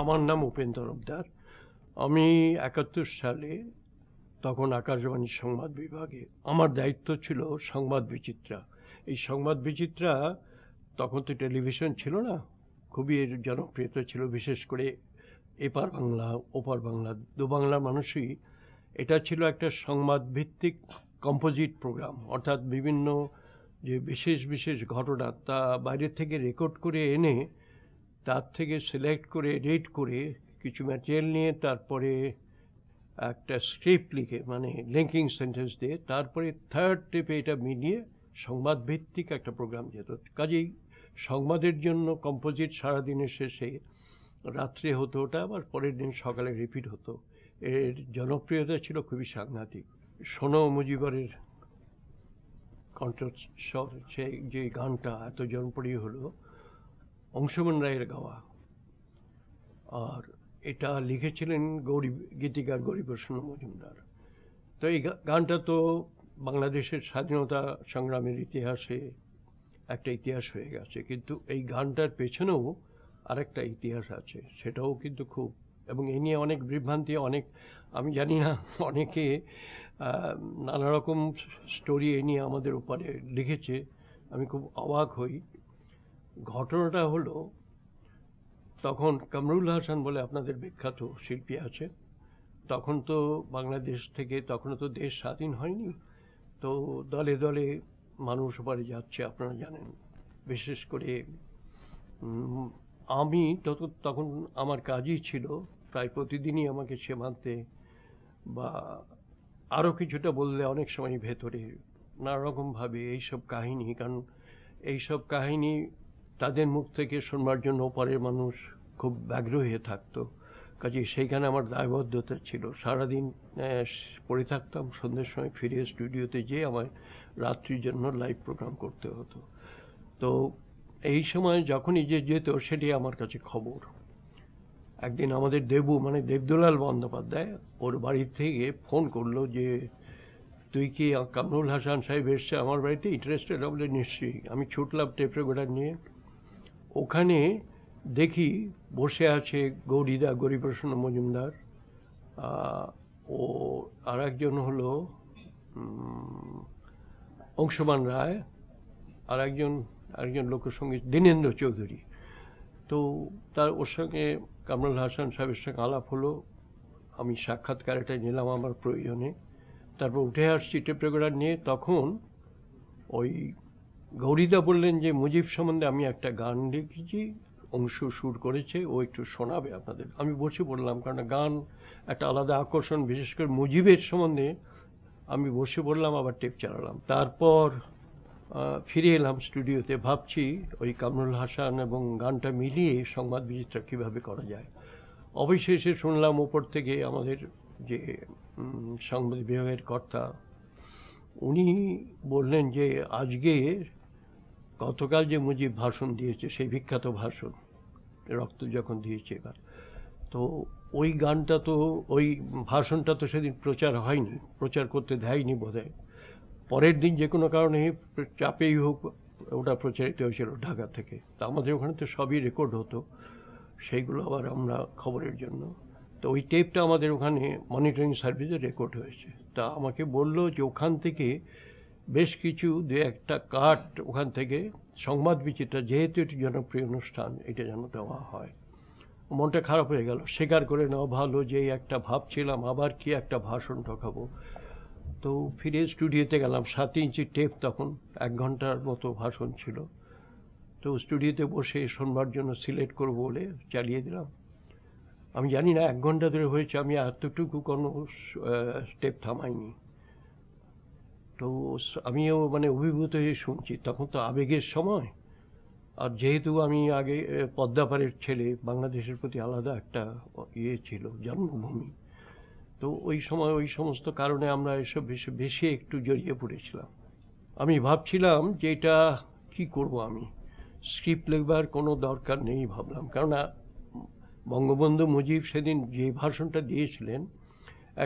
আমার নাম উপেন তরফদার আমি একাত্তর সালে তখন আকাশবাণী সংবাদ বিভাগে আমার দায়িত্ব ছিল সংবাদ বিচিত্রা এই সংবাদ বিচিত্রা তখন তো টেলিভিশন ছিল না খুবই জনপ্রিয়তা ছিল বিশেষ করে এপার বাংলা ওপার বাংলা দু বাংলার মানুষই এটা ছিল একটা সংবাদ ভিত্তিক কম্পোজিট প্রোগ্রাম অর্থাৎ বিভিন্ন যে বিশেষ বিশেষ ঘটনা তা বাইরের থেকে রেকর্ড করে এনে তার থেকে সিলেক্ট করে এডিট করে কিছু ম্যাটেরিয়াল নিয়ে তারপরে একটা স্ক্রিপ্ট লিখে মানে লিঙ্কিং সেন্টেন্স দিয়ে তারপরে থার্ড টেপে এটা মিলিয়ে সংবাদ ভিত্তিক একটা প্রোগ্রাম যেত কাজেই সংবাদের জন্য কম্পোজিট সারাদিনের শেষে রাত্রে হতো ওটা আবার পরের দিন সকালে রিপিট হতো এর জনপ্রিয়তা ছিল খুবই সাংঘাতিক সোনো মুজিবরের কণ্ঠ সেই যে গানটা এত জনপ্রিয় হলো অংশমান রায়ের গাওয়া আর এটা লিখেছিলেন গৌরী গীতিকার গৌরীপ্রসন্ন মজুমদার তো এই গানটা তো বাংলাদেশের স্বাধীনতা সংগ্রামের ইতিহাসে একটা ইতিহাস হয়ে গেছে কিন্তু এই গানটার পেছনেও আরেকটা ইতিহাস আছে সেটাও কিন্তু খুব এবং এ নিয়ে অনেক বিভ্রান্তি অনেক আমি জানি না অনেকে নানা রকম স্টোরি এ নিয়ে আমাদের উপরে লিখেছে আমি খুব অবাক হই ঘটনাটা হলো তখন কামরুল হাসান বলে আপনাদের বিখ্যাত শিল্পী আছে তখন তো বাংলাদেশ থেকে তখন তো দেশ স্বাধীন হয়নি তো দলে দলে মানুষ বাড়ি যাচ্ছে আপনারা জানেন বিশেষ করে আমি তত তখন আমার কাজই ছিল প্রায় প্রতিদিনই আমাকে সীমান্তে বা আরও কিছুটা বললে অনেক সময় ভেতরে নানা রকমভাবে এইসব কাহিনী কারণ এইসব কাহিনী তাদের মুখ থেকে শোনবার জন্য ওপারের মানুষ খুব ব্যগ্র হয়ে থাকতো কাজে সেইখানে আমার দায়বদ্ধতা ছিল সারাদিন পড়ে থাকতাম সন্ধ্যের সময় ফিরে স্টুডিওতে যেয়ে আমার রাত্রির জন্য লাইভ প্রোগ্রাম করতে হতো তো এই সময় যখনই যে যেত সেটি আমার কাছে খবর একদিন আমাদের দেবু মানে দেবদুলাল বন্দ্যোপাধ্যায় ওর বাড়ির থেকে ফোন করলো যে তুই কি কামরুল হাসান সাহেব এসছে আমার বাড়িতে ইন্টারেস্টেড হবে নিশ্চয়ই আমি ছুটলাম টেপ রেকর্ডার নিয়ে ওখানে দেখি বসে আছে গৌরীদা গৌরীপ্রসন্ন মজুমদার ও আর একজন হলো অংশমান রায় আর একজন আরেকজন লোকসঙ্গীত দীনেন্দ্র চৌধুরী তো তার ওর সঙ্গে কামরুল হাসান সাহেবের সঙ্গে আলাপ হলো আমি সাক্ষাৎকার এটা নিলাম আমার প্রয়োজনে তারপর উঠে আসছি টেপ্রেগোড়া নিয়ে তখন ওই গৌরীদা বললেন যে মুজিব সম্বন্ধে আমি একটা গান লিখেছি অংশ সুর করেছে ও একটু শোনাবে আপনাদের আমি বসে পড়লাম কারণ গান একটা আলাদা আকর্ষণ বিশেষ করে মুজিবের সম্বন্ধে আমি বসে পড়লাম আবার টেপ চালালাম তারপর ফিরে এলাম স্টুডিওতে ভাবছি ওই কামরুল হাসান এবং গানটা মিলিয়ে সংবাদ বিচিত্রা কীভাবে করা যায় অবশেষে শুনলাম ওপর থেকে আমাদের যে সংবাদ বিভাগের কর্তা উনি বললেন যে আজকে গতকাল যে মুজিব ভাষণ দিয়েছে সেই বিখ্যাত ভাষণ রক্ত যখন দিয়েছে এবার তো ওই গানটা তো ওই ভাষণটা তো সেদিন প্রচার হয়নি প্রচার করতে দেয়নি বোধহয় পরের দিন যে কোনো কারণে চাপেই হোক ওটা প্রচারিত হয়েছিল ঢাকা থেকে তো আমাদের ওখানে তো সবই রেকর্ড হতো সেইগুলো আবার আমরা খবরের জন্য তো ওই টেপটা আমাদের ওখানে মনিটরিং সার্ভিসে রেকর্ড হয়েছে তা আমাকে বলল যে ওখান থেকে বেশ কিছু দু একটা কাঠ ওখান থেকে সংবাদ বিচিত্রা যেহেতু এটি জনপ্রিয় অনুষ্ঠান এটা যেন দেওয়া হয় মনটা খারাপ হয়ে গেল স্বীকার করে নেওয়া ভালো যে একটা ভাবছিলাম আবার কি একটা ভাষণ ঠকাবো তো ফিরে স্টুডিওতে গেলাম সাত ইঞ্চি টেপ তখন এক ঘন্টার মতো ভাষণ ছিল তো স্টুডিওতে বসে শোনবার জন্য সিলেক্ট করবো বলে চালিয়ে দিলাম আমি জানি না এক ঘন্টা ধরে হয়েছে আমি এতটুকু কোনো স্টেপ থামাইনি তো আমিও মানে অভিভূত হয়ে শুনছি তখন তো আবেগের সময় আর যেহেতু আমি আগে পদ্মাপাড়ের ছেলে বাংলাদেশের প্রতি আলাদা একটা ইয়ে ছিল জন্মভূমি তো ওই সময় ওই সমস্ত কারণে আমরা এসব বেশি বেশি একটু জড়িয়ে পড়েছিলাম আমি ভাবছিলাম যে এটা কী করব আমি স্ক্রিপ্ট লেখবার কোনো দরকার নেই ভাবলাম কেননা বঙ্গবন্ধু মুজিব সেদিন যে ভাষণটা দিয়েছিলেন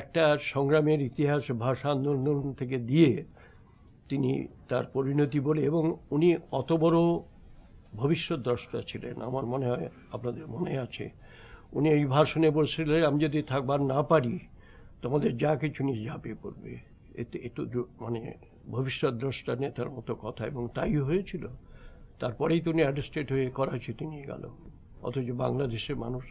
একটা সংগ্রামের ইতিহাস ভাষা আন্দোলন থেকে দিয়ে তিনি তার পরিণতি বলে এবং উনি অত বড় ভবিষ্যৎ দ্রষ্টা ছিলেন আমার মনে হয় আপনাদের মনে আছে উনি এই ভাষণে বলছিলেন আমি যদি থাকবার না পারি তোমাদের যা কিছু নিয়ে ঝাঁপিয়ে পড়বে এতে এতো মানে ভবিষ্যৎ দ্রষ্টা নেতার মতো কথা এবং তাই হয়েছিল তারপরেই তো উনি অ্যাডেস্টেড হয়ে করাচিতে নিয়ে গেল অথচ বাংলাদেশের মানুষ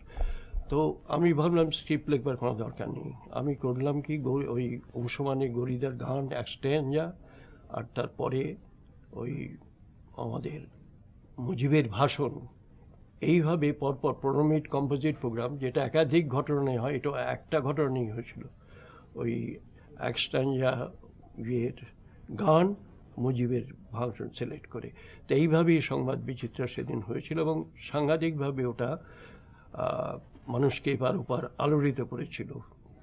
তো আমি ভাবলাম স্ক্রিপ্ট লেখবার কোনো দরকার নেই আমি করলাম কি ওই অংশমানে গরিদার গান অ্যাক্সটেঞ্জা আর তারপরে ওই আমাদের মুজিবের ভাষণ এইভাবে পরপর প্রোনোমিট কম্পোজিট প্রোগ্রাম যেটা একাধিক ঘটনায় হয় এটা একটা ঘটনাই হয়েছিল ওই অ্যাক্সটাঞ্জা ইয়ের গান মুজিবের ভাষণ সিলেক্ট করে তো এইভাবেই সংবাদ বিচিত্রা সেদিন হয়েছিল এবং সাংঘাতিকভাবে ওটা মানুষকে এবার ওপার আলোড়িত করেছিল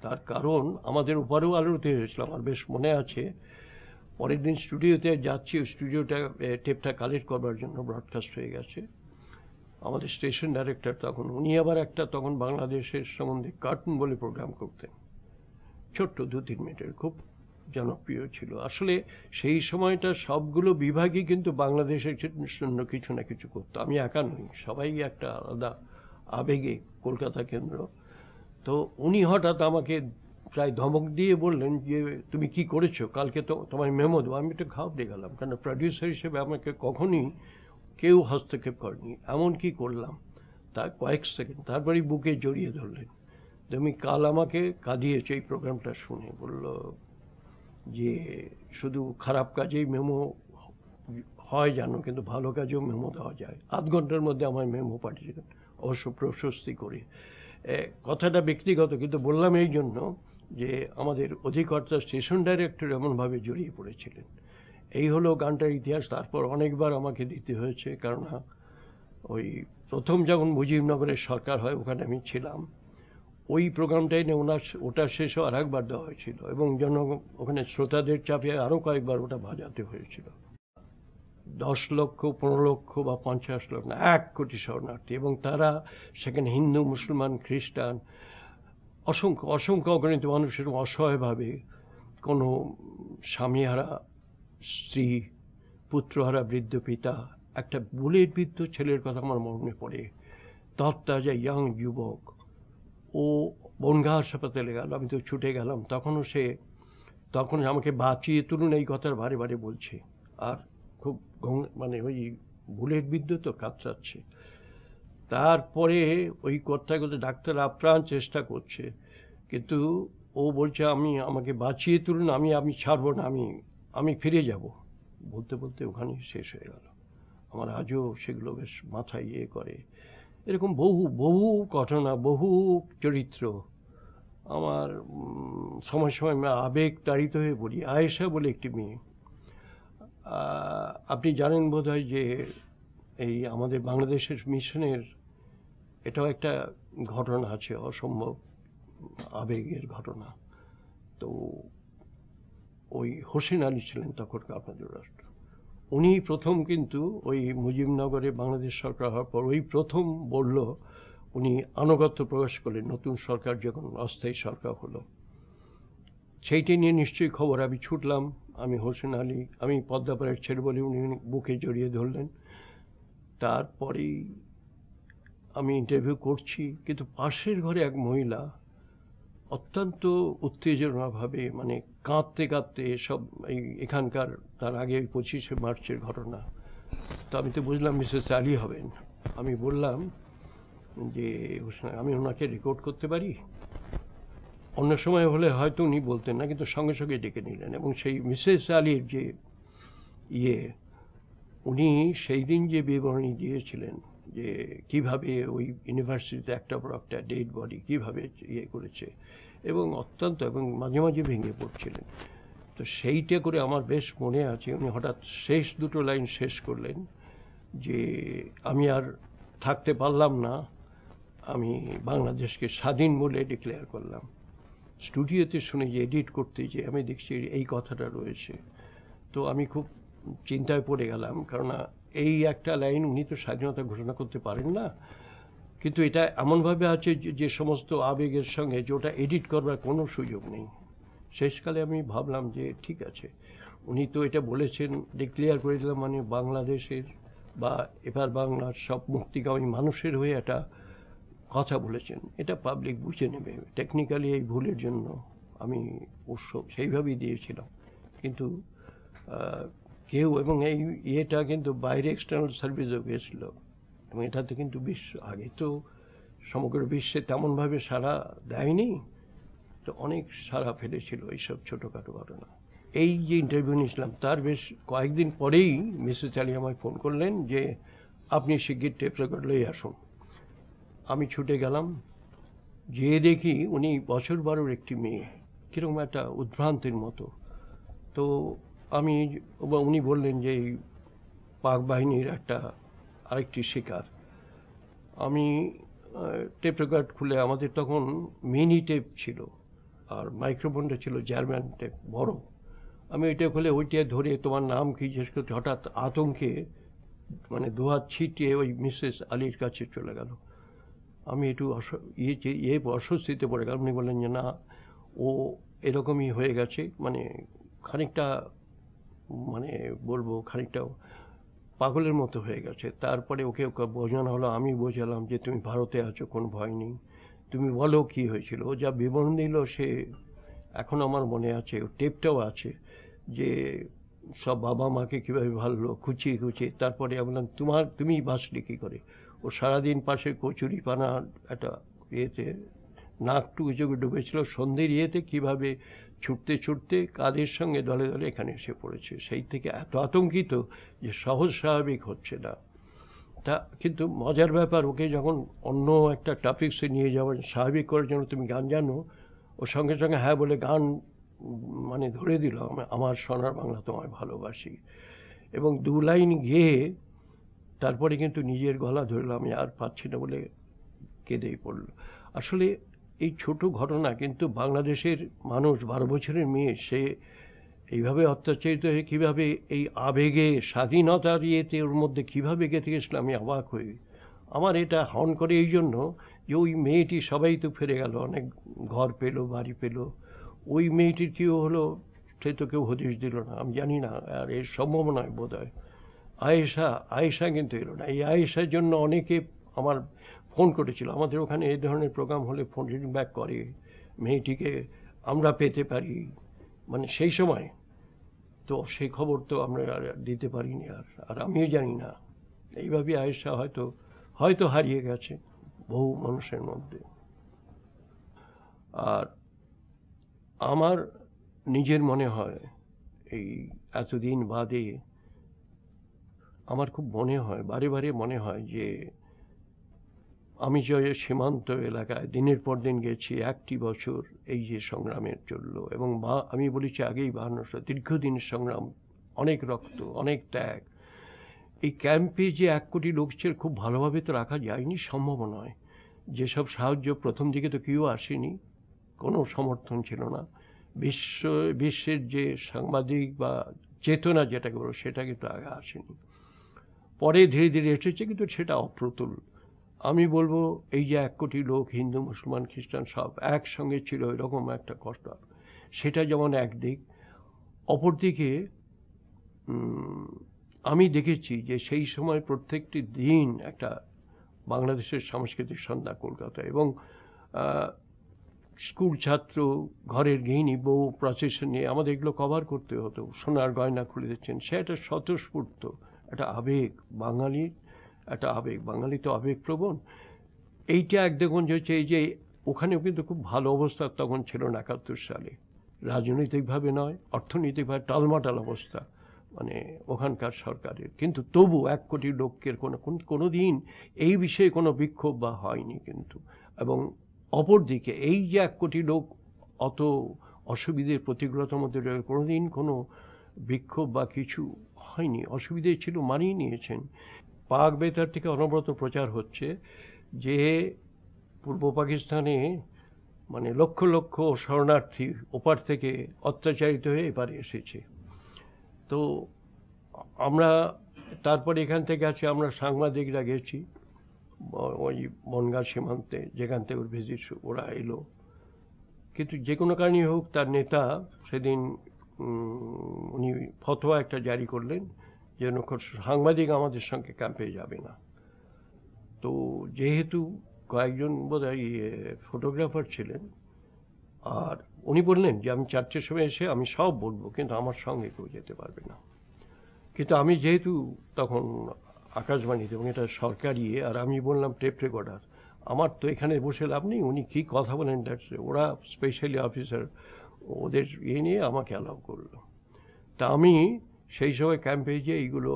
তার কারণ আমাদের ওপারেও আলোড়িত হয়েছিল আমার বেশ মনে আছে পরের দিন স্টুডিওতে যাচ্ছি ওই স্টুডিওটা টেপটা কালেক্ট করবার জন্য ব্রডকাস্ট হয়ে গেছে আমাদের স্টেশন ডাইরেক্টর তখন উনি আবার একটা তখন বাংলাদেশের সম্বন্ধে কার্টুন বলে প্রোগ্রাম করতেন ছোট্ট দু তিন মিনিটের খুব জনপ্রিয় ছিল আসলে সেই সময়টা সবগুলো বিভাগই কিন্তু বাংলাদেশের জন্য কিছু না কিছু করতো আমি একা নই সবাই একটা আলাদা আবেগে কলকাতা কেন্দ্র তো উনি হঠাৎ আমাকে প্রায় ধমক দিয়ে বললেন যে তুমি কি করেছো কালকে তো তোমার মেমো দেবো আমি একটু ঘাবড়ে গেলাম কেন প্রডিউসার হিসেবে আমাকে কখনই কেউ হস্তক্ষেপ করেনি এমন কি করলাম তা কয়েক সেকেন্ড তারপরেই বুকে জড়িয়ে ধরলেন তুমি কাল আমাকে কাঁদিয়েছো এই প্রোগ্রামটা শুনে বলল যে শুধু খারাপ কাজেই মেমো হয় জানো কিন্তু ভালো কাজেও মেমো দেওয়া যায় আধ ঘন্টার মধ্যে আমার মেমো পাঠিয়েছিলেন অবশ্য প্রশস্তি করি কথাটা ব্যক্তিগত কিন্তু বললাম এই জন্য যে আমাদের অধিকর্তা স্টেশন ডাইরেক্টর এমনভাবে জড়িয়ে পড়েছিলেন এই হলো গানটার ইতিহাস তারপর অনেকবার আমাকে দিতে হয়েছে কেননা ওই প্রথম যখন মুজিবনগরের সরকার হয় ওখানে আমি ছিলাম ওই প্রোগ্রামটাই নিয়ে ওনার ওটা শেষও আর একবার দেওয়া হয়েছিল এবং জন ওখানে শ্রোতাদের চাপে আরও কয়েকবার ওটা বাজাতে হয়েছিল দশ লক্ষ পনেরো লক্ষ বা পঞ্চাশ লক্ষ না এক কোটি শরণার্থী এবং তারা সেখানে হিন্দু মুসলমান খ্রিস্টান অসংখ্য অসংখ্য অগণিত মানুষের অসহায়ভাবে কোনো স্বামীহারা স্ত্রী পুত্রহারা বৃদ্ধ পিতা একটা বুলেট বৃদ্ধ ছেলের কথা আমার মনে পড়ে যে ইয়াং যুবক ও বনগা হাসপাতালে গেল আমি তো ছুটে গেলাম তখনও সে তখন আমাকে বাঁচিয়ে তুলুন এই কথার বারে বারে বলছে আর মানে ওই বুলেট বিদ্যুৎ কাতরাচ্ছে তারপরে ওই কথাগুলো ডাক্তার আপ্রাণ চেষ্টা করছে কিন্তু ও বলছে আমি আমাকে বাঁচিয়ে তুলুন আমি আমি ছাড়বো না আমি আমি ফিরে যাব বলতে বলতে ওখানে শেষ হয়ে গেল আমার আজও সেগুলো বেশ মাথায় ইয়ে করে এরকম বহু বহু ঘটনা বহু চরিত্র আমার সময় সময় আবেগ তাড়িত হয়ে পড়ি আয়েশা বলে একটি মেয়ে আপনি জানেন বোধ যে এই আমাদের বাংলাদেশের মিশনের এটাও একটা ঘটনা আছে অসম্ভব আবেগের ঘটনা তো ওই হোসেন আলী ছিলেন তখনকার আপনাদের রাষ্ট্র উনি প্রথম কিন্তু ওই মুজিবনগরে বাংলাদেশ সরকার হওয়ার পর ওই প্রথম বলল উনি আনুগত্য প্রকাশ করলেন নতুন সরকার যখন অস্থায়ী সরকার হলো সেইটি নিয়ে নিশ্চয়ই খবর আমি ছুটলাম আমি হোসেন আলী আমি পদ্মাপাড়ের ছেলে বলে উনি বুকে জড়িয়ে ধরলেন তারপরেই আমি ইন্টারভিউ করছি কিন্তু পাশের ঘরে এক মহিলা অত্যন্ত উত্তেজনাভাবে মানে কাঁদতে কাঁদতে সব এই এখানকার তার আগে ওই পঁচিশে মার্চের ঘটনা তো আমি তো বুঝলাম মিসেস আলী হবেন আমি বললাম যে আমি ওনাকে রেকর্ড করতে পারি অন্য সময় হলে হয়তো উনি বলতেন না কিন্তু সঙ্গে সঙ্গে ডেকে নিলেন এবং সেই মিসেস আলীর যে ইয়ে উনি সেই দিন যে বিবরণী দিয়েছিলেন যে কিভাবে ওই ইউনিভার্সিটিতে একটা পর একটা ডেড বডি কীভাবে ইয়ে করেছে এবং অত্যন্ত এবং মাঝে মাঝে ভেঙে পড়ছিলেন তো সেইটা করে আমার বেশ মনে আছে উনি হঠাৎ শেষ দুটো লাইন শেষ করলেন যে আমি আর থাকতে পারলাম না আমি বাংলাদেশকে স্বাধীন বলে ডিক্লেয়ার করলাম স্টুডিওতে শুনে যে এডিট করতে যে আমি দেখছি এই কথাটা রয়েছে তো আমি খুব চিন্তায় পড়ে গেলাম কেননা এই একটা লাইন উনি তো স্বাধীনতা ঘোষণা করতে পারেন না কিন্তু এটা এমনভাবে আছে যে সমস্ত আবেগের সঙ্গে যে ওটা এডিট করবার কোনো সুযোগ নেই শেষকালে আমি ভাবলাম যে ঠিক আছে উনি তো এটা বলেছেন ডিক্লেয়ার করে দিলাম মানে বাংলাদেশের বা এবার বাংলার সব মুক্তিকামী মানুষের হয়ে একটা কথা বলেছেন এটা পাবলিক বুঝে নেবে টেকনিক্যালি এই ভুলের জন্য আমি উৎস সেইভাবেই দিয়েছিলাম কিন্তু কেউ এবং এই ইয়েটা কিন্তু বাইরে এক্সটার্নাল সার্ভিসও গেছিলো এবং এটাতে কিন্তু বিশ্ব আগে তো সমগ্র বিশ্বে তেমনভাবে সারা দেয়নি তো অনেক সারা ফেলেছিল এইসব ছোটোখাটো ঘটনা এই যে ইন্টারভিউ নিয়েছিলাম তার বেশ কয়েকদিন পরেই মিসেস আলী আমায় ফোন করলেন যে আপনি শিগগির টেপ রেকর্ড লই আসুন আমি ছুটে গেলাম যে দেখি উনি বছর বারোর একটি মেয়ে কীরকম একটা উদ্ভ্রান্তির মতো তো আমি উনি বললেন যে এই পাক বাহিনীর একটা আরেকটি শিকার আমি টেপ রেকর্ড খুলে আমাদের তখন মিনি টেপ ছিল আর মাইক্রোফোনটা ছিল জার্মান টেপ বড় আমি ওইটা খুলে ওইটা ধরে তোমার নাম কি জিজ্ঞেস করতে হঠাৎ আতঙ্কে মানে দুহাত ছিটিয়ে ওই মিসেস আলীর কাছে চলে গেল আমি একটু ইয়ে ইয়ে অস্বস্তিতে পড়ে গেলাম উনি বললেন যে না ও এরকমই হয়ে গেছে মানে খানিকটা মানে বলবো খানিকটা পাগলের মতো হয়ে গেছে তারপরে ওকে বোঝানো হলো আমি বোঝালাম যে তুমি ভারতে আছো কোনো ভয় নেই তুমি বলো কি হয়েছিল যা বিবরণ দিল সে এখন আমার মনে আছে টেপটাও আছে যে সব বাবা মাকে কীভাবে ভালো খুঁচিয়ে খুঁচিয়ে তারপরে আমি বললাম তোমার তুমি বাঁচলে কী করে ও সারাদিন পাশে কচুরিপানা একটা ইয়েতে নাকটুকু চোখে ডুবেছিল সন্ধ্যের ইয়েতে কীভাবে ছুটতে ছুটতে কাদের সঙ্গে দলে দলে এখানে এসে পড়েছে সেই থেকে এত আতঙ্কিত যে সহজ স্বাভাবিক হচ্ছে না তা কিন্তু মজার ব্যাপার ওকে যখন অন্য একটা টপিক্সে নিয়ে যাওয়ার স্বাভাবিক করার জন্য তুমি গান জানো ও সঙ্গে সঙ্গে হ্যাঁ বলে গান মানে ধরে দিল আমার সোনার বাংলা তোমায় ভালোবাসি এবং দু লাইন গিয়ে তারপরে কিন্তু নিজের গলা ধরলাম আমি আর পাচ্ছি না বলে কেঁদেই পড়ল আসলে এই ছোট ঘটনা কিন্তু বাংলাদেশের মানুষ বারো বছরের মেয়ে সে এইভাবে অত্যাচারিত হয়ে কীভাবে এই আবেগে স্বাধীনতার ইয়েতে ওর মধ্যে কীভাবে গেঁথে গেছিলাম আমি অবাক হয়ে আমার এটা হন করে এই জন্য যে ওই মেয়েটি সবাই তো ফিরে গেল অনেক ঘর পেল বাড়ি পেল ওই মেয়েটির কী হলো সে তো কেউ হদিস দিল না আমি জানি না আর এর সম্ভাবনায় বোধ হয় আয়েশা আয়েশা কিন্তু এলো না এই আয়েশার জন্য অনেকে আমার ফোন করেছিল আমাদের ওখানে এই ধরনের প্রোগ্রাম হলে ফোন রিডিং ব্যাক করে মেয়েটিকে আমরা পেতে পারি মানে সেই সময় তো সেই খবর তো আমরা আর দিতে পারিনি আর আর আমিও জানি না এইভাবেই আয়েশা হয়তো হয়তো হারিয়ে গেছে বহু মানুষের মধ্যে আর আমার নিজের মনে হয় এই এতদিন বাদে আমার খুব মনে হয় বারে বারে মনে হয় যে আমি যে সীমান্ত এলাকায় দিনের পর দিন গেছি একটি বছর এই যে সংগ্রামের চলল এবং বা আমি বলেছি আগেই বাহান্নশো দীর্ঘদিন সংগ্রাম অনেক রক্ত অনেক ত্যাগ এই ক্যাম্পে যে এক কোটি লোকদের খুব ভালোভাবে তো রাখা যায়নি সম্ভব নয় যেসব সাহায্য প্রথম দিকে তো কেউ আসেনি কোনো সমর্থন ছিল না বিশ্ব বিশ্বের যে সাংবাদিক বা চেতনা যেটাকে বলো সেটা কিন্তু আগে আসেনি পরে ধীরে ধীরে এসেছে কিন্তু সেটা অপ্রতুল আমি বলবো এই যে এক কোটি লোক হিন্দু মুসলমান খ্রিস্টান সব একসঙ্গে ছিল এরকম একটা কষ্ট সেটা যেমন একদিক অপরদিকে আমি দেখেছি যে সেই সময় প্রত্যেকটি দিন একটা বাংলাদেশের সাংস্কৃতিক সন্ধ্যা কলকাতা এবং স্কুল ছাত্র ঘরের গৃহিণী বউ প্রসেশন নিয়ে আমাদের এগুলো কভার করতে হতো সোনার গয়না খুলে দিচ্ছেন সে একটা স্বতঃস্ফূর্ত একটা আবেগ বাঙালির একটা আবেগ বাঙালি তো আবেগপ্রবণ এইটা এক দেখুন যে হচ্ছে এই যে ওখানেও কিন্তু খুব ভালো অবস্থা তখন ছিল না একাত্তর সালে রাজনৈতিকভাবে নয় অর্থনৈতিকভাবে টালমাটাল অবস্থা মানে ওখানকার সরকারের কিন্তু তবু এক কোটি লোকের কোনো কোনো দিন এই বিষয়ে কোনো বিক্ষোভ বা হয়নি কিন্তু এবং অপরদিকে এই যে এক কোটি লোক অত অসুবিধের প্রতিকূলতার মধ্যে কোনো দিন কোনো বিক্ষোভ বা কিছু হয়নি অসুবিধে ছিল মানিয়ে নিয়েছেন পাক বেতার থেকে অনবরত প্রচার হচ্ছে যে পূর্ব পাকিস্তানে মানে লক্ষ লক্ষ শরণার্থী ওপার থেকে অত্যাচারিত হয়ে এবারে এসেছে তো আমরা তারপর এখান থেকে আছে আমরা সাংবাদিকরা গেছি ওই বনগা সীমান্তে যেখান থেকে ওর ভিজিট ওরা এলো কিন্তু যে কোনো কারণেই হোক তার নেতা সেদিন উনি ফতোয়া একটা জারি করলেন যেন সাংবাদিক আমাদের সঙ্গে ক্যাম্পে যাবে না তো যেহেতু কয়েকজন বোধহয় ইয়ে ফটোগ্রাফার ছিলেন আর উনি বললেন যে আমি চারটের সময় এসে আমি সব বলবো কিন্তু আমার সঙ্গে কেউ যেতে পারবে না কিন্তু আমি যেহেতু তখন আকাশবাণীতে এবং এটা সরকারি ইয়ে, আর আমি বললাম টেপ রেকর্ডার আমার তো এখানে বসে লাভ নেই উনি কী কথা বলেন ওরা স্পেশালি অফিসার ওদের ইয়ে নিয়ে আমাকে অ্যালাউ করলো তা আমি সেই সময় ক্যাম্পে গিয়ে এইগুলো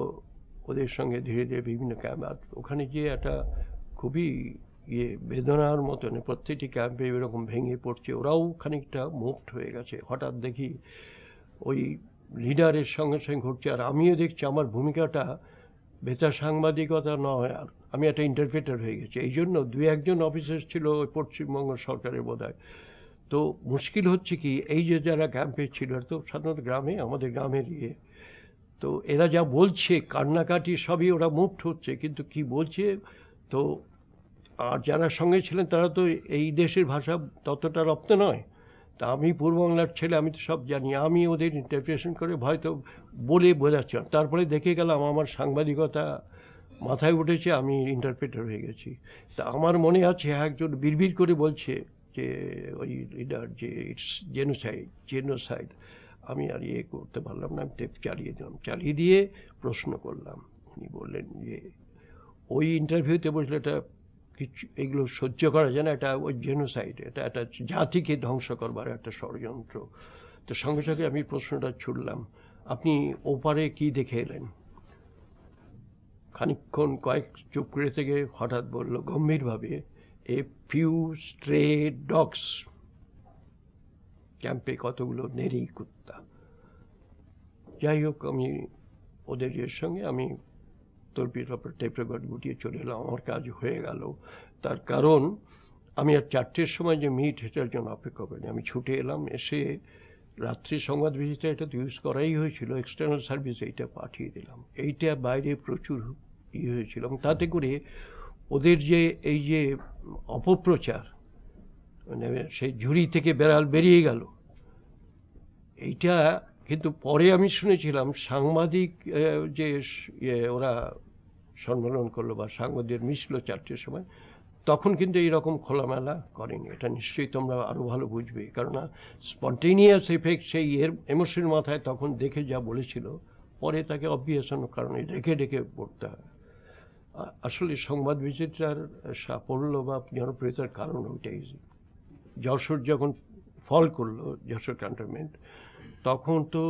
ওদের সঙ্গে ধীরে ধীরে বিভিন্ন ক্যাম্প আর ওখানে গিয়ে একটা খুবই ইয়ে বেদনার মতন প্রত্যেকটি ক্যাম্পে এরকম ভেঙে পড়ছে ওরাও খানিকটা মুফট হয়ে গেছে হঠাৎ দেখি ওই লিডারের সঙ্গে সঙ্গে ঘটছে আর আমিও দেখছি আমার ভূমিকাটা বেতার সাংবাদিকতা নয় আর আমি একটা ইন্টারপ্রেটার হয়ে গেছি এই জন্য দু একজন অফিসার ছিল পশ্চিমবঙ্গ সরকারের বোধ তো মুশকিল হচ্ছে কি এই যে যারা ক্যাম্পে ছিল তো সাধারণত গ্রামে আমাদের গ্রামের ইয়ে তো এরা যা বলছে কান্নাকাটি সবই ওরা মুক্ত হচ্ছে কিন্তু কি বলছে তো আর যারা সঙ্গে ছিলেন তারা তো এই দেশের ভাষা ততটা রপ্ত নয় তা আমি পূর্ব বাংলার ছেলে আমি তো সব জানি আমি ওদের ইন্টারপ্রিটেশন করে হয়তো বলে বোঝাচ্ছিলাম তারপরে দেখে গেলাম আমার সাংবাদিকতা মাথায় উঠেছে আমি ইন্টারপ্রেটার হয়ে গেছি তা আমার মনে আছে একজন বিড়বিড় করে বলছে যে ওই লিডার যে ইটস জেনোসাইড জেনোসাইড আমি আর ইয়ে করতে পারলাম না আমি টেপ চালিয়ে দিলাম চালিয়ে দিয়ে প্রশ্ন করলাম উনি বললেন যে ওই ইন্টারভিউতে বসলে এটা কিছু এগুলো সহ্য করা যায় না এটা ওই জেনোসাইড এটা একটা জাতিকে ধ্বংস করবার একটা ষড়যন্ত্র তো সঙ্গে সঙ্গে আমি প্রশ্নটা ছুটলাম আপনি ওপারে কি দেখে এলেন খানিক্ষণ কয়েক চুপ করে থেকে হঠাৎ বলল গম্ভীরভাবে এ ফিউ স্ট্রে ডগস ক্যাম্পে কতগুলো নেরি কুত্তা যাই হোক আমি ওদের ইয়ের সঙ্গে আমি তর্পির তারপর টেপরেগার্ড গুটিয়ে চলে এলাম আমার কাজ হয়ে গেল তার কারণ আমি আর চারটের সময় যে মিট এটার জন্য অপেক্ষা করিনি আমি ছুটে এলাম এসে রাত্রি সংবাদ ভিজিটা এটা তো ইউজ করাই হয়েছিল এক্সটার্নাল সার্ভিস এইটা পাঠিয়ে দিলাম এইটা বাইরে প্রচুর ইয়ে হয়েছিল তাতে করে ওদের যে এই যে অপপ্রচার মানে সেই ঝুড়ি থেকে বেড়াল বেরিয়ে গেল এইটা কিন্তু পরে আমি শুনেছিলাম সাংবাদিক যে ওরা সম্মেলন করলো বা সাংবাদিক মিশলো চারটের সময় তখন কিন্তু এইরকম খোলামেলা করেনি এটা নিশ্চয়ই তোমরা আরও ভালো বুঝবে কেননা স্পন্টেনিয়াস এফেক্ট সেই এর এমোশন মাথায় তখন দেখে যা বলেছিল পরে তাকে অবভিয়েশন কারণে রেখে ডেকে পড়তে হয় আসলে সংবাদ বিচিত্রার সাফল্য বা জনপ্রিয়তার কারণ ওইটাই যশোর যখন ফল করলো যশোর ক্যান্টনমেন্ট তখন তো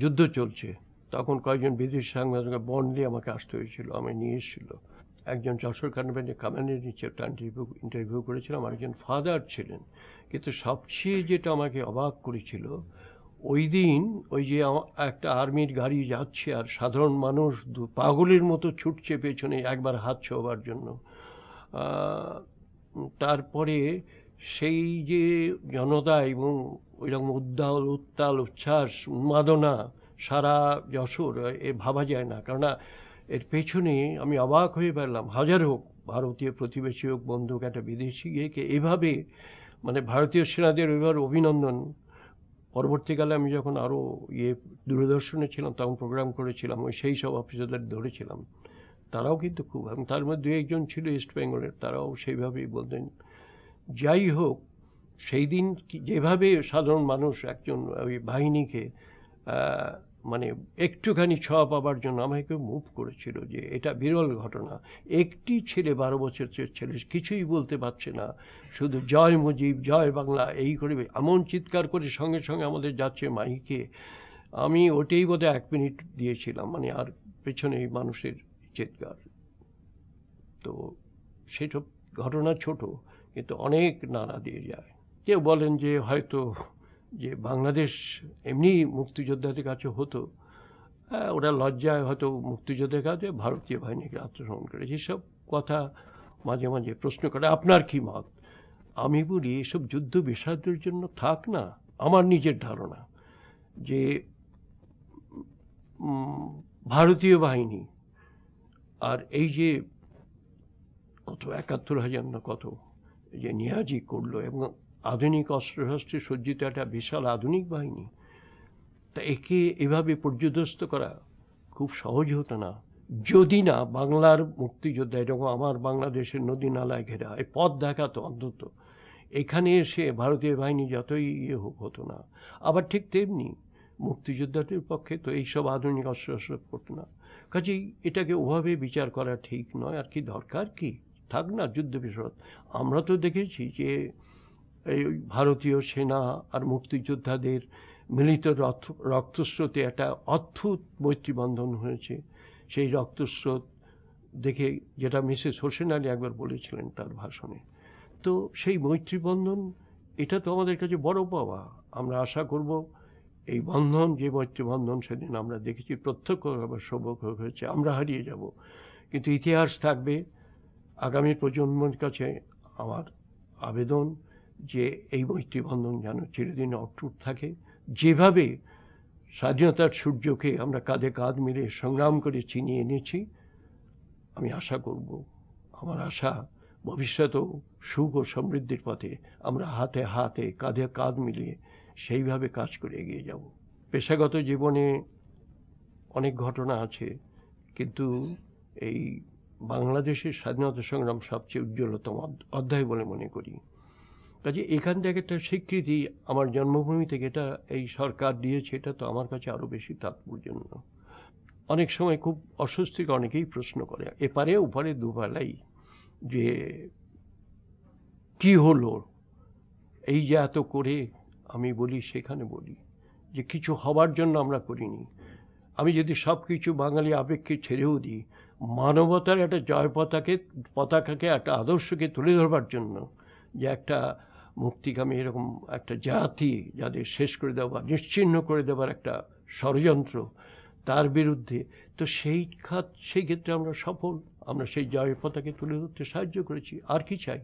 যুদ্ধ চলছে তখন কয়েকজন বিদেশি সাংবাদিক বন দিয়ে আমাকে আসতে হয়েছিল আমি নিয়ে এসেছিল একজন যশোর ক্যান্টনমেন্টের কমান্ডের নিচে ইন্টারভিউ ইন্টারভিউ করেছিলাম আরেকজন ফাদার ছিলেন কিন্তু সবচেয়ে যেটা আমাকে অবাক করেছিল ওই দিন ওই যে একটা আর্মির গাড়ি যাচ্ছে আর সাধারণ মানুষ পাগলের মতো ছুটছে পেছনে একবার হাত ছোবার জন্য তারপরে সেই যে জনতা এবং ওইরকম উদ্দাল উত্তাল উচ্ছ্বাস উন্মাদনা সারা যশোর এ ভাবা যায় না কেননা এর পেছনে আমি অবাক হয়ে পারলাম হাজার হোক ভারতীয় প্রতিবেশী হোক বন্ধুক একটা বিদেশি গিয়েকে এভাবে মানে ভারতীয় সেনাদের এবার অভিনন্দন পরবর্তীকালে আমি যখন আরও ইয়ে দূরদর্শনে ছিলাম তখন প্রোগ্রাম করেছিলাম ওই সেই সব অফিসারদের ধরেছিলাম তারাও কিন্তু খুব এবং তার মধ্যে দু একজন ছিল ইস্ট বেঙ্গলের তারাও সেইভাবেই বলতেন যাই হোক সেই দিন যেভাবে সাধারণ মানুষ একজন ওই বাহিনীকে মানে একটুখানি ছোঁয়া পাবার জন্য আমাকে মুভ করেছিল যে এটা বিরল ঘটনা একটি ছেলে বারো বছরের ছেলে কিছুই বলতে পারছে না শুধু জয় মুজিব জয় বাংলা এই করে এমন চিৎকার করে সঙ্গে সঙ্গে আমাদের যাচ্ছে মাইকে আমি ওটাই বোধহয় এক মিনিট দিয়েছিলাম মানে আর পেছনে মানুষের চিৎকার তো সেসব ঘটনা ছোট কিন্তু অনেক নাড়া দিয়ে যায় কেউ বলেন যে হয়তো যে বাংলাদেশ এমনি মুক্তিযোদ্ধাদের কাছে হতো ওরা লজ্জায় হয়তো মুক্তিযোদ্ধার কাছে ভারতীয় বাহিনীকে আত্মসমর্পণ করে সব কথা মাঝে মাঝে প্রশ্ন করে আপনার কি মত আমি বলি এসব যুদ্ধ বিষাদের জন্য থাক না আমার নিজের ধারণা যে ভারতীয় বাহিনী আর এই যে কত একাত্তর হাজার না কত যে নিয়াজি করলো এবং আধুনিক অস্ত্রশস্ত্রে সজ্জিত একটা বিশাল আধুনিক বাহিনী তা একে এভাবে পর্যদস্ত করা খুব সহজ হতো না যদি না বাংলার মুক্তিযোদ্ধা এরকম আমার বাংলাদেশের নদী নালায় ঘেরা এই পথ দেখাতো অন্তত এখানে এসে ভারতীয় বাহিনী যতই ইয়ে হোক হতো না আবার ঠিক তেমনি মুক্তিযোদ্ধাটির পক্ষে তো এইসব আধুনিক অস্ত্র করতো না কাজেই এটাকে ওভাবে বিচার করা ঠিক নয় আর কি দরকার কি থাক না যুদ্ধ বিশদ আমরা তো দেখেছি যে এই ভারতীয় সেনা আর মুক্তিযোদ্ধাদের মিলিত রক্ত রক্তস্রোতে একটা অদ্ভুত মৈত্রীবন্ধন হয়েছে সেই রক্তস্রোত দেখে যেটা মিসেস হোসেন আলী একবার বলেছিলেন তার ভাষণে তো সেই মৈত্রীবন্ধন এটা তো আমাদের কাছে বড় পাওয়া আমরা আশা করব এই বন্ধন যে মৈত্রীবন্ধন সেদিন আমরা দেখেছি প্রত্যক্ষভাবে সৌভাগ্য হয়েছে আমরা হারিয়ে যাব কিন্তু ইতিহাস থাকবে আগামী প্রজন্মের কাছে আমার আবেদন যে এই মৈত্রীবন্ধন যেন চিরদিন অটুট থাকে যেভাবে স্বাধীনতার সূর্যকে আমরা কাঁধে কাঁধ মিলে সংগ্রাম করে চিনিয়ে এনেছি আমি আশা করব আমার আশা ভবিষ্যতেও সুখ ও সমৃদ্ধির পথে আমরা হাতে হাতে কাঁধে কাঁধ মিলিয়ে সেইভাবে কাজ করে এগিয়ে যাব পেশাগত জীবনে অনেক ঘটনা আছে কিন্তু এই বাংলাদেশের স্বাধীনতা সংগ্রাম সবচেয়ে উজ্জ্বলতম অধ্যায় বলে মনে করি কাজে এখান থেকে একটা স্বীকৃতি আমার জন্মভূমি থেকে এটা এই সরকার দিয়েছে এটা তো আমার কাছে আরও বেশি তাৎপর্যজন্য অনেক সময় খুব অস্বস্তিকে অনেকেই প্রশ্ন করে এপারে ওপারে দুবেলাই যে কি হলো এই যে এত করে আমি বলি সেখানে বলি যে কিছু হবার জন্য আমরা করিনি আমি যদি সব কিছু বাঙালি আবেগকে ছেড়েও দিই মানবতার একটা জয় পতাকে পতাকাকে একটা আদর্শকে তুলে ধরবার জন্য যে একটা মুক্তিকামী এরকম একটা জাতি যাদের শেষ করে দেওয়া নিশ্চিহ্ন করে দেওয়ার একটা ষড়যন্ত্র তার বিরুদ্ধে তো সেই খাত সেই ক্ষেত্রে আমরা সফল আমরা সেই জয় পতাকে তুলে ধরতে সাহায্য করেছি আর কি চাই